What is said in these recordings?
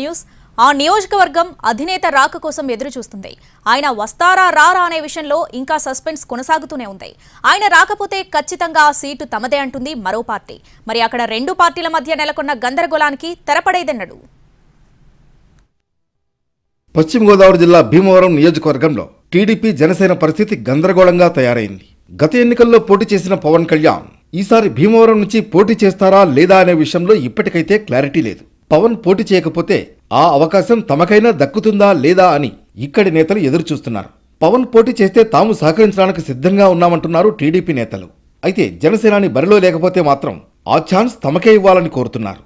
news ఆ నియోజకవర్గం అధినేత రాక కోసం ఎదురు చూస్తుంది ఆయన వస్తారా రారా అనే విషయంలో ఇంకా సస్పెన్స్ కొనసాగుతూనే ఉంది ఆయన రాకపోతే ఖచ్చితంగా ఆ సీటు తమదే అంటుంది మరో పార్టీ మరి అక్కడ రెండు పార్టీల మధ్య నెలకొన్న గందరగోళానికి తెరపడేదన్నాడు పశ్చిమ గోదావరి జిల్లా భీమవరం నియోజకవర్గంలో టీడీపీ జనసేన పరిస్థితి గందరగోళంగా తయారైంది గత ఎన్నికల్లో పోటీ చేసిన పవన్ కళ్యాణ్ ఈసారి భీమవరం నుంచి పోటీ చేస్తారా లేదా అనే విషయంలో ఇప్పటికైతే క్లారిటీ లేదు పవన్ పోటీ చేయకపోతే ఆ అవకాశం తమకైనా దక్కుతుందా లేదా అని ఇక్కడి నేతలు ఎదురుచూస్తున్నారు పవన్ పోటీ చేస్తే తాము సహకరించడానికి సిద్ధంగా ఉన్నామంటున్నారు టీడీపీ నేతలు అయితే జనసేనాని బరిలో లేకపోతే మాత్రం ఆ ఛాన్స్ తమకే ఇవ్వాలని కోరుతున్నారు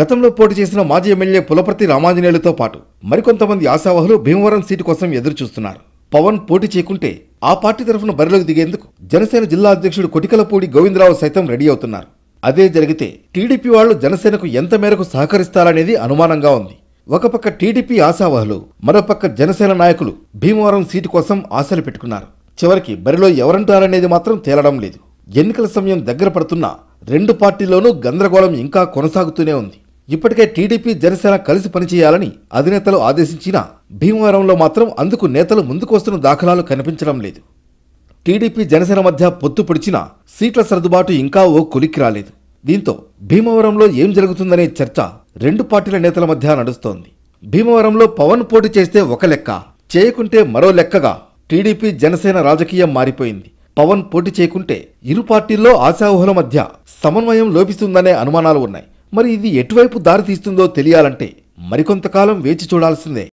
గతంలో పోటీ చేసిన మాజీ ఎమ్మెల్యే పులపర్తి రామాంజనేయులతో పాటు మరికొంతమంది ఆశావహులు భీమవరం సీటు కోసం ఎదురుచూస్తున్నారు పవన్ పోటీ చేయకుంటే ఆ పార్టీ తరఫున బరిలోకి దిగేందుకు జనసేన జిల్లా అధ్యక్షుడు కొటికలపూడి గోవిందరావు సైతం రెడీ అవుతున్నారు అదే జరిగితే టీడీపీ వాళ్లు జనసేనకు ఎంత మేరకు సహకరిస్తారనేది అనుమానంగా ఉంది ఒక పక్క టీడీపీ ఆశావహులు మరోపక్క జనసేన నాయకులు భీమవరం సీటు కోసం ఆశలు పెట్టుకున్నారు చివరికి బరిలో ఎవరంటారనేది మాత్రం తేలడం లేదు ఎన్నికల సమయం దగ్గర పడుతున్నా రెండు పార్టీల్లోనూ గందరగోళం ఇంకా కొనసాగుతూనే ఉంది ఇప్పటికే టీడీపీ జనసేన కలిసి పనిచేయాలని అధినేతలు ఆదేశించినా భీమవరంలో మాత్రం అందుకు నేతలు ముందుకొస్తున్న దాఖలాలు కనిపించడం లేదు టీడీపీ జనసేన మధ్య పొత్తు పొడిచినా సీట్ల సర్దుబాటు ఇంకా ఓ కొలిక్కి రాలేదు దీంతో భీమవరంలో ఏం జరుగుతుందనే చర్చ రెండు పార్టీల నేతల మధ్య నడుస్తోంది భీమవరంలో పవన్ పోటీ చేస్తే ఒక లెక్క చేయకుంటే మరో లెక్కగా టీడీపీ జనసేన రాజకీయం మారిపోయింది పవన్ పోటీ చేయకుంటే ఇరు పార్టీల్లో ఆశావహుల మధ్య సమన్వయం లోపిస్తుందనే అనుమానాలు ఉన్నాయి మరి ఇది ఎటువైపు దారి తీస్తుందో తెలియాలంటే మరికొంతకాలం వేచి చూడాల్సిందే